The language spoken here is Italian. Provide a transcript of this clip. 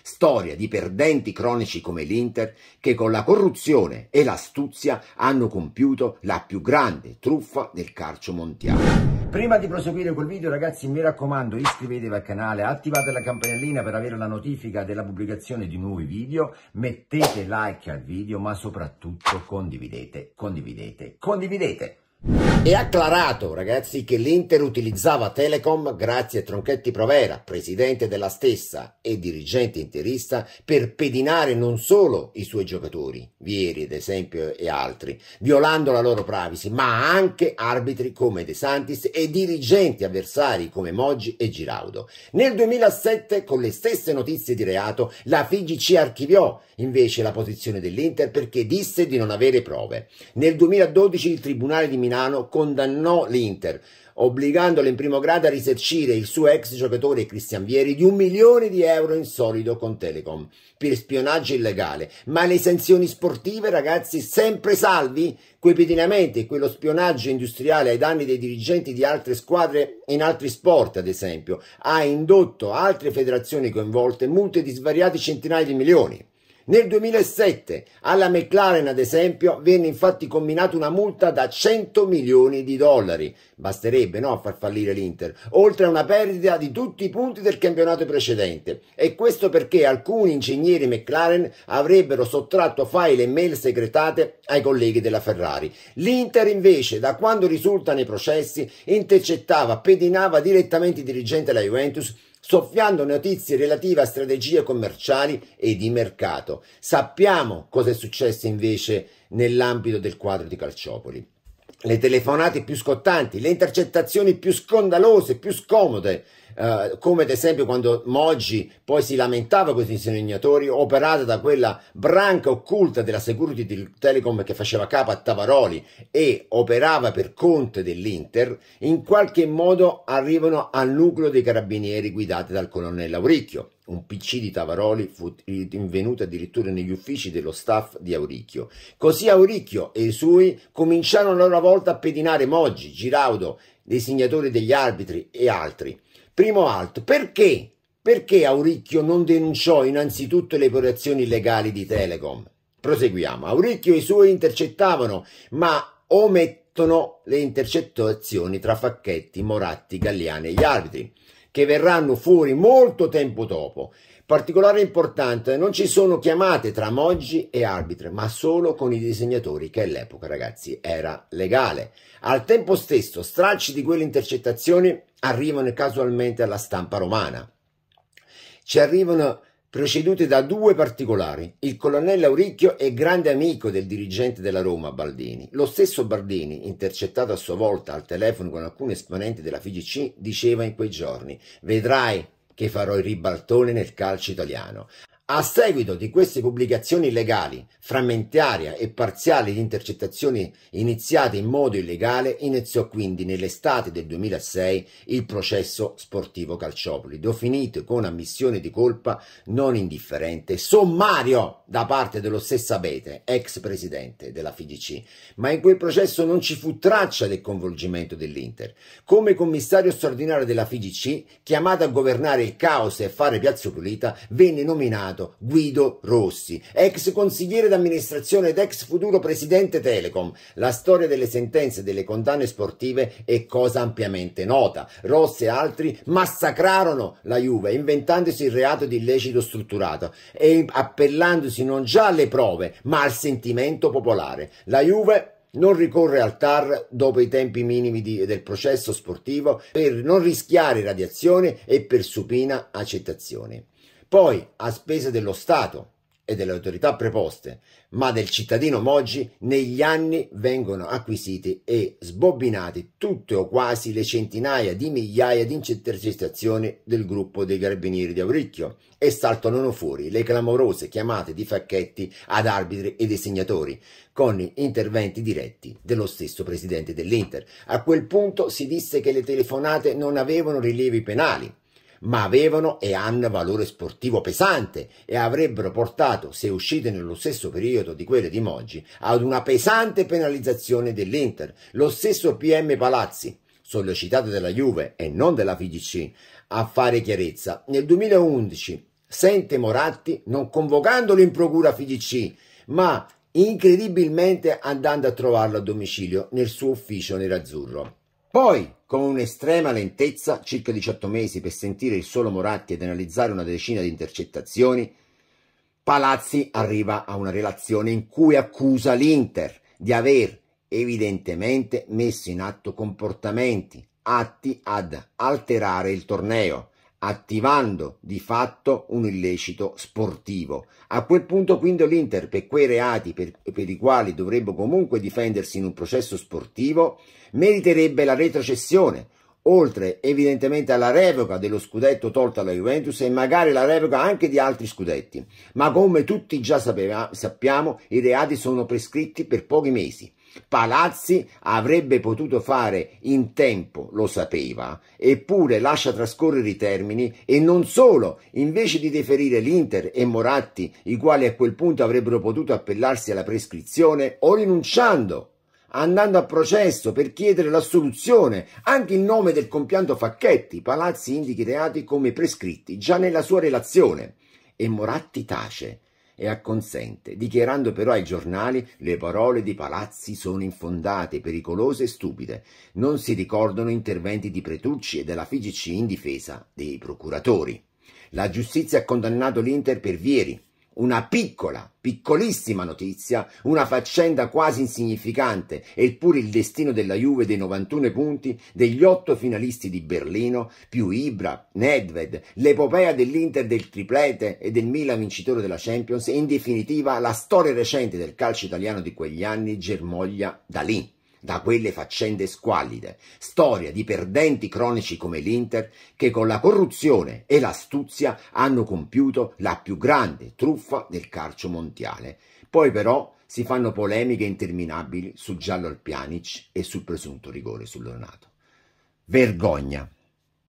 Storia di perdenti cronici come l'Inter che con la corruzione e l'astuzia hanno compiuto la più grande truffa del calcio mondiale. Prima di proseguire col video ragazzi mi raccomando iscrivetevi al canale, attivate la campanellina per avere la notifica della pubblicazione di nuovi video, mettete like al video ma soprattutto condividete, condividete, condividete. È acclarato, ragazzi, che l'Inter utilizzava Telecom grazie a Tronchetti Provera, presidente della stessa e dirigente interista, per pedinare non solo i suoi giocatori, Vieri ad esempio e altri, violando la loro privacy, ma anche arbitri come De Santis e dirigenti avversari come Moggi e Giraudo. Nel 2007, con le stesse notizie di reato, la Figi ci archiviò invece la posizione dell'Inter perché disse di non avere prove. Nel 2012 il Tribunale di Milano Milano condannò l'Inter, obbligandolo in primo grado a risarcire il suo ex giocatore Cristian Vieri di un milione di euro in solido con Telecom per spionaggio illegale. Ma le sanzioni sportive, ragazzi, sempre salvi? Quei pedinamenti e quello spionaggio industriale ai danni dei dirigenti di altre squadre in altri sport, ad esempio, ha indotto altre federazioni coinvolte multe di svariati centinaia di milioni. Nel 2007 alla McLaren, ad esempio, venne infatti combinata una multa da 100 milioni di dollari, basterebbe no, a far fallire l'Inter, oltre a una perdita di tutti i punti del campionato precedente. E questo perché alcuni ingegneri McLaren avrebbero sottratto file e mail segretate ai colleghi della Ferrari. L'Inter invece, da quando risulta nei processi, intercettava, pedinava direttamente i dirigenti della Juventus soffiando notizie relative a strategie commerciali e di mercato. Sappiamo cosa è successo invece nell'ambito del quadro di Calciopoli le telefonate più scottanti, le intercettazioni più scandalose, più scomode, eh, come ad esempio quando Moggi poi si lamentava con i insegnatori, operata da quella branca occulta della Security di Telecom che faceva capo a Tavaroli e operava per conto dell'Inter, in qualche modo arrivano al nucleo dei carabinieri guidati dal colonnello Auricchio. Un PC di Tavaroli fu rinvenuto addirittura negli uffici dello staff di Auricchio. Così Auricchio e i suoi cominciarono a loro volta a pedinare Moggi, Giraudo, designatori degli arbitri e altri. Primo alto, perché? Perché Auricchio non denunciò innanzitutto le operazioni illegali di Telecom? Proseguiamo. Auricchio e i suoi intercettavano, ma omettono le intercettazioni tra Facchetti, Moratti, Galliani e gli arbitri che verranno fuori molto tempo dopo. Particolare importante, non ci sono chiamate tra Moggi e Arbitre, ma solo con i disegnatori che all'epoca, ragazzi, era legale. Al tempo stesso, stralci di quelle intercettazioni arrivano casualmente alla stampa romana. Ci arrivano precedute da due particolari. Il colonnello Auricchio è grande amico del dirigente della Roma, Baldini. Lo stesso Baldini, intercettato a sua volta al telefono con alcuni esponenti della FIGC, diceva in quei giorni «Vedrai che farò il ribaltone nel calcio italiano». A seguito di queste pubblicazioni illegali, frammentaria e parziali di intercettazioni iniziate in modo illegale, iniziò quindi nell'estate del 2006 il processo sportivo Calciopoli, definito con ammissione di colpa non indifferente, sommario da parte dello stesso Abete, ex presidente della FIGC. Ma in quel processo non ci fu traccia del coinvolgimento dell'Inter. Come commissario straordinario della FIGC, chiamato a governare il caos e fare Piazza Pulita, venne nominato nominato Guido Rossi, ex consigliere d'amministrazione ed ex futuro presidente Telecom. La storia delle sentenze e delle condanne sportive è cosa ampiamente nota. Rossi e altri massacrarono la Juve inventandosi il reato di illecito strutturato e appellandosi non già alle prove ma al sentimento popolare. La Juve non ricorre al TAR dopo i tempi minimi di, del processo sportivo per non rischiare radiazione e per supina accettazione poi a spese dello Stato e delle autorità preposte, ma del cittadino Moggi, negli anni vengono acquisiti e sbobbinati tutte o quasi le centinaia di migliaia di intercettazioni del gruppo dei carabinieri di Auricchio e saltano fuori le clamorose chiamate di Facchetti ad arbitri e disegnatori, con interventi diretti dello stesso presidente dell'Inter. A quel punto si disse che le telefonate non avevano rilievi penali, ma avevano e hanno valore sportivo pesante e avrebbero portato, se uscite nello stesso periodo di quelle di Moggi, ad una pesante penalizzazione dell'Inter. Lo stesso PM Palazzi, sollecitato dalla Juve e non della FIGC, a fare chiarezza. Nel 2011 sente Moratti non convocandolo in procura FIGC, ma incredibilmente andando a trovarlo a domicilio nel suo ufficio nerazzurro. Poi, con un'estrema lentezza, circa 18 mesi per sentire il solo Moratti ed analizzare una decina di intercettazioni, Palazzi arriva a una relazione in cui accusa l'Inter di aver evidentemente messo in atto comportamenti atti ad alterare il torneo attivando di fatto un illecito sportivo. A quel punto quindi l'Inter per quei reati per, per, i quali dovrebbe comunque difendersi in un processo sportivo meriterebbe la retrocessione, oltre evidentemente alla revoca dello scudetto tolto alla Juventus e magari la revoca anche di altri scudetti. Ma come tutti già sapeva, sappiamo i reati sono prescritti per pochi mesi Palazzi avrebbe potuto fare in tempo, lo sapeva, eppure lascia trascorrere i termini e non solo, invece di deferire l'Inter e Moratti, i quali a quel punto avrebbero potuto appellarsi alla prescrizione, o rinunciando andando a processo per chiedere l'assoluzione, anche in nome del compianto Facchetti, Palazzi indica i reati come prescritti già nella sua relazione. E Moratti tace, e acconsente, dichiarando però ai giornali le parole di Palazzi sono infondate, pericolose e stupide. Non si ricordano interventi di Pretucci e della FIGC in difesa dei procuratori. La giustizia ha condannato l'Inter per Vieri, una piccola, piccolissima notizia, una faccenda quasi insignificante, eppure il destino della Juve dei 91 punti, degli otto finalisti di Berlino, più Ibra, Nedved, l'epopea dell'Inter del triplete e del Milan vincitore della Champions, e in definitiva la storia recente del calcio italiano di quegli anni germoglia da lì da quelle faccende squallide, storia di perdenti cronici come l'Inter che con la corruzione e l'astuzia hanno compiuto la più grande truffa del calcio mondiale. Poi però si fanno polemiche interminabili sul giallo al Pjanic e sul presunto rigore sull'Ornato. Leonato. Vergogna!